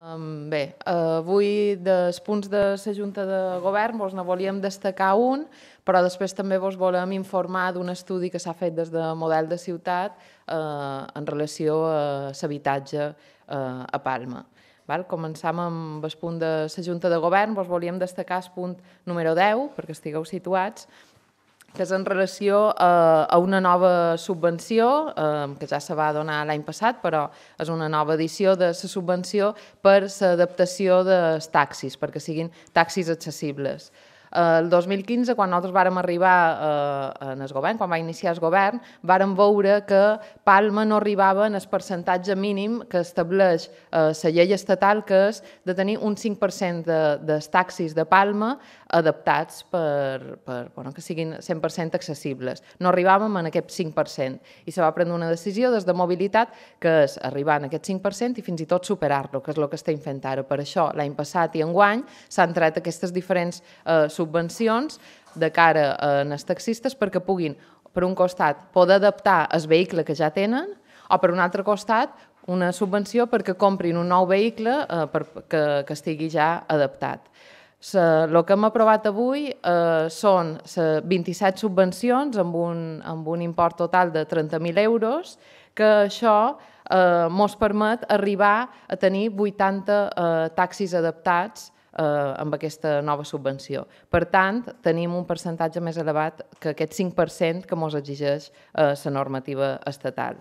bé, eh, avui dels punts de la Junta de Govern vos ne volíem destacar un, però després també vos volem informar d'un estudi que s'ha fet des de Model de Ciutat eh, en relació a l'habitatge eh, a Palma. Val? Començam amb el punt de la Junta de Govern, vos volíem destacar el punt número 10, perquè estigueu situats, que és en relació a, eh, a una nova subvenció eh, que ja se va donar l'any passat, però és una nova edició de la subvenció per l'adaptació dels taxis, perquè siguin taxis accessibles. Eh, el 2015, quan nosaltres vàrem arribar eh, en el govern, quan va iniciar el govern, vàrem veure que Palma no arribava en el percentatge mínim que estableix eh, la llei estatal, que és de tenir un 5% de, dels taxis de Palma adaptats per, per bueno, que siguin 100% accessibles. No arribàvem en aquest 5% i se va prendre una decisió des de mobilitat que és arribar en aquest 5% i fins i tot superar-lo, que és el que estem fent ara. Per això l'any passat i enguany s'han tret aquestes diferents eh, subvencions de cara a eh, els taxistes perquè puguin, per un costat, poder adaptar el vehicle que ja tenen o, per un altre costat, una subvenció perquè comprin un nou vehicle eh, per, que, que estigui ja adaptat. El eh, que hem aprovat avui eh, són 27 eh, subvencions amb un, amb un import total de 30.000 euros, que això eh, mos permet arribar a tenir 80 eh, taxis adaptats eh, amb aquesta nova subvenció. Per tant, tenim un percentatge més elevat que aquest 5% que ens exigeix eh, la normativa estatal.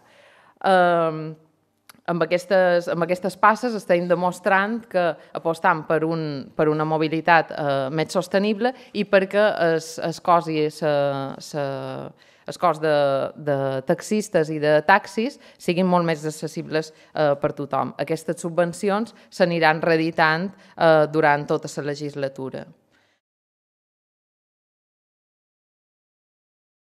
Eh, amb aquestes, amb aquestes passes estem demostrant que apostam per, un, per una mobilitat eh, més sostenible i perquè es, es cosi se, se, els cost de, de taxistes i de taxis siguin molt més accessibles eh, per tothom. Aquestes subvencions s'aniran reeditant eh, durant tota la legislatura.